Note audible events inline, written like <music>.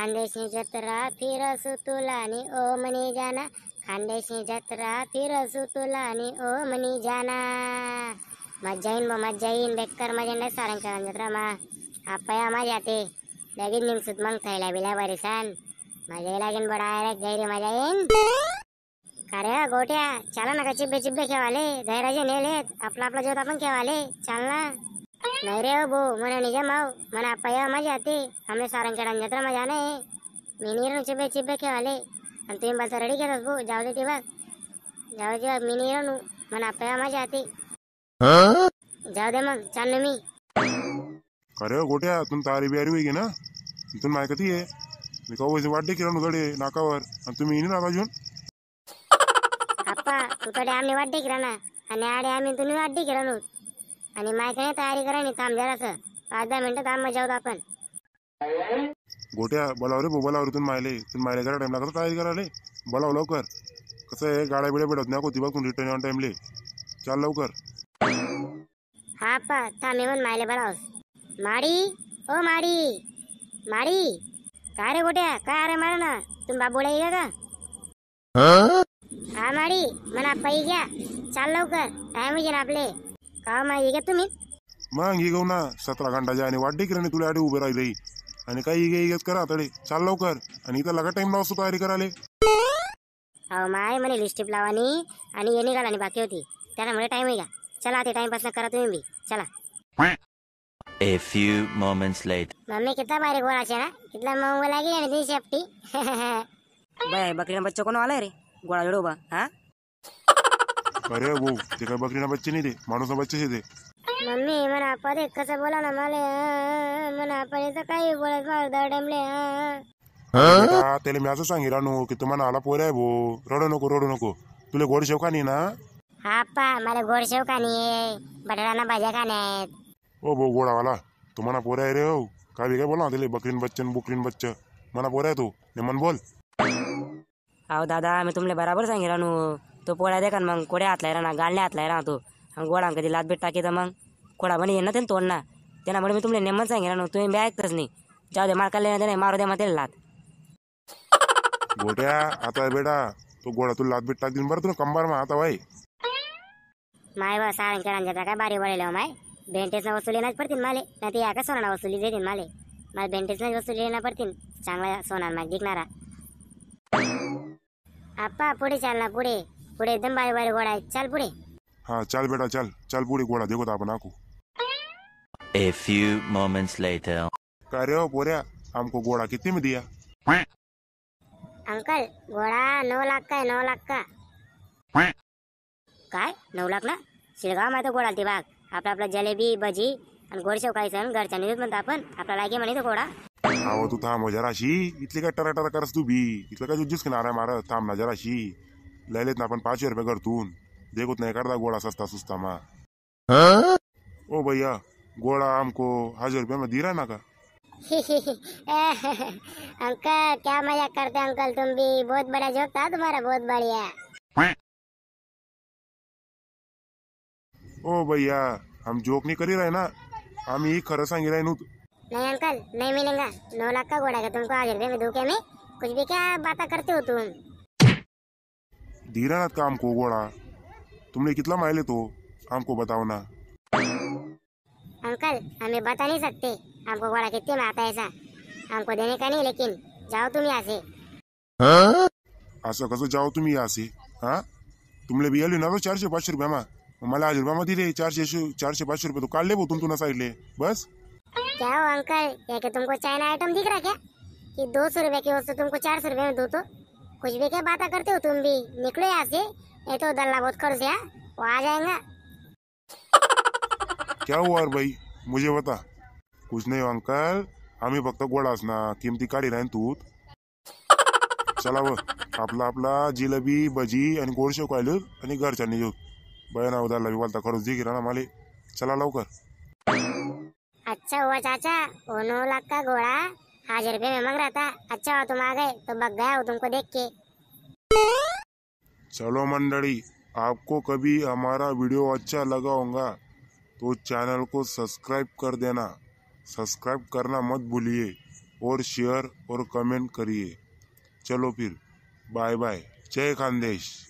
खांदेशी जत्रा फिरस तुला आणि ओ मनी जाना खांदेशी जत्रा फिरस तुला आणि ओ मनी जाना मज्जा येईन मग मज्जा येईन बेकर मजा नाही सारांच्या जत्रा मा आपया मजा ते लगेच निमसूत मग थैला बिला बरेसान मजा लागेन बडा डायरेक्ट गैरे मजा येईन का रे गोट्या चला ना का चिब्बे चिब्बे खेळाले धैराजे नेलेत आपला आपला जेवत आपण खेळाले चाल ना नहीं रे మన నిజమావు మన అప్పయ్య మజా అతి అమ్మ సారం జత్ర మజా మజానే మీ నీరు చిబ్బే చిబ్బే కేవాలి అంత ఏం బస్ రెడీ కదా బో జావు దే మీ నీరు మన అప్పయ్య మజా అతి जाऊ दे मग అరే मी తుమ్ गोट्या तुम तारी बिहारी होई ना మీకు माहिती आहे मी का वैसे అంత మీ उघडे नाकावर आणि అప్ప ఆమె వడ్డీకి కిరణ అని ఆడే ఆమె తుని వడ్డీకి కిరణ్ आणि माय काय तयारी करा नाही थांब जरासं पाच दहा मिनिटं काम मजा होत आपण गोट्या बोलावर रे तुम्ही मायले तुम्ही मायले जरा टाइम लागला तयारी करायला बोलाव लवकर कसं आहे गाड्या बिड्या भेटत नाही होती बघून रिटर्न ऑन टाइमले चाल लवकर हा पा थांब म्हणून मायले बोलाव माडी ओ माडी माडी काय रे गोट्या काय अरे मारा ना तुम्ही बाबोड्या ये का हा माडी म्हणा पै घ्या चाल लवकर टाइम होईल आपले का माहिती का तुम्ही मग ही घेऊ ना सतरा जाय आणि वाट देखील तुला आडे उभे राहिले आणि काही ये इगत करा तडे चाल लवकर आणि इथं लगा टाइम लावसो तयारी कराले अहो माय म्हणे लिस्टिप लावानी आणि ये निघाला आणि बाकी होती त्याला म्हणे टाइम का चला ते टाइम पासला करा तुम्ही बी चला A few moments late. Mummy कितना बारीक <laughs> वाला ना कितना महंगा लगी आणि ती शेपटी बाय बकरीने बच्चा कोण आलाय रे गोळा जोडोबा हा अरे भाऊ ते काय बकरीना बच्चे नाही ते माणूस बच्चे ते मम्मी मन आपण एक कसं बोला ना मला मन आपण इथं काही बोलत मारदा डमले त्याला मी असं सांगे राणू की तुम्हाला आला पोर आहे भाऊ रडू नको रडू नको तुला गोड शेव खाणी ना हा पा मला गोड शेव खाणी आहे भाज्या खाण्या ओ भाऊ गोडावाला तुम्हाला पोर आहे रे हो काय बी काय बोला ना त्याला बकरीन बच्चन बुकरीन बच्च मना पोर आहे तू नेमन बोल अहो दादा मी तुमले बराबर सांगितलं राणू तो पोळ्या देखा मग कोड्या हातलाय राहणार गाळण्या हातलाय राहणार तो आणि गोळा कधी लातबीट टाकी तर मग कोडा म्हणे येणार ते तोडणार त्यांना म्हणे मी तुम्हाला नेमच सांगेन ना तुम्ही बी ऐकतच नाही जाऊ दे मारकाले येणार नाही मारू द्या मग त्याला लात गोट्या आता बेटा तो गोळा तुला लातबीट टाकीन बरं तुला कंबार मग आता बाई माय बा सारंग खेळांच्या काय बारी वळेल हो माय भेंटेच ना वसुली नाही पडतील माले नाही ते एका सोना वसुली देतील माले मला भेंटेच नाही वसुली येणार पडतील चांगला सोना मग जिंकणारा आप्पा पुढे चाल ना पुढे पुढे एकदम बारे बारे गोळा आहे चाल पुढे हा चल बेटा चल चल पुढे गोळा देखो आपण आखू ए फ्यू मोमेंट्स लेटर काय रे हो पोऱ्या आमको गोळा किती में दिया अंकल गोळा नऊ लाख काय नऊ लाख का काय नऊ लाख ना शिळगाव माहिती गोळा ती बाग आपला आपला जलेबी भजी आणि गोडशेव काही सण घरच्या निधीत म्हणतो आपण आपला लागे म्हणे गोळा अहो तू थांब हो, जराशी इथली काय टराटरा करस तू भी इथलं काय तुझीच किनारा मार थांब ना जराशी लय लेतना अपन पाँच रुपये कर तू देखो उतना कर दा घोड़ा सस्ता सुस्ता माँ ओ भैया घोड़ा हमको हजार रुपये में दी रहा ना का अंकल क्या मजाक करते अंकल तुम भी बहुत बड़ा जोक था तुम्हारा बहुत बढ़िया ओ भैया हम जोक नहीं करी रहे ना हम ही खरं सांगी नहीं अंकल नहीं मिलेगा नौ लाख का घोड़ा का तुमको हजार रुपये में धोखे में कुछ भी क्या बात करते हो तुम धीरा रात का आम को घोड़ा तुमने कितना माइले तो आम को बताओ ना अंकल हमें बता नहीं सकते आपको घोड़ा कितने में आता है ऐसा हमको देने का नहीं लेकिन जाओ तुम यहाँ से असं कसो जाओ तुम्ही या असे हा तुमले भी ना तो चार से पाचशे रुपया मैं मला हजार रुपया मध्ये दे चार से पाचशे रुपये तो काट ले वो तुम भाऊ तो ना ले बस क्या हो अंकल क्या तुमको चाइना आइटम दिख रहा क्या कि दो सौ रुपए की वस्तु तुमको चार सौ रुपए में दो तो कुछ भी क्या बात करते हो तुम भी निकलो यहाँ से ये तो दल्ला बहुत कर दिया वो आ जाएगा क्या हुआ यार भाई मुझे बता कुछ नहीं अंकल आम्ही फक्त गोडाच ना किमती काढी राहीन तू चला वो आपला आपला जिलेबी भजी आणि गोडशे शेव आणि घरच्यांनी घेऊ बया ना उदारला बोलता खरंच दे ना माले चला लवकर अच्छा हुआ चाचा होनो लागता गोळा हजार रुपये में मंग रहा था अच्छा हुआ तुम आ गए तो बग गया हो तुमको देख के चलो मंडली आपको कभी हमारा वीडियो अच्छा लगा होगा तो चैनल को सब्सक्राइब कर देना सब्सक्राइब करना मत भूलिए और शेयर और कमेंट करिए चलो फिर बाय बाय जय खानदेश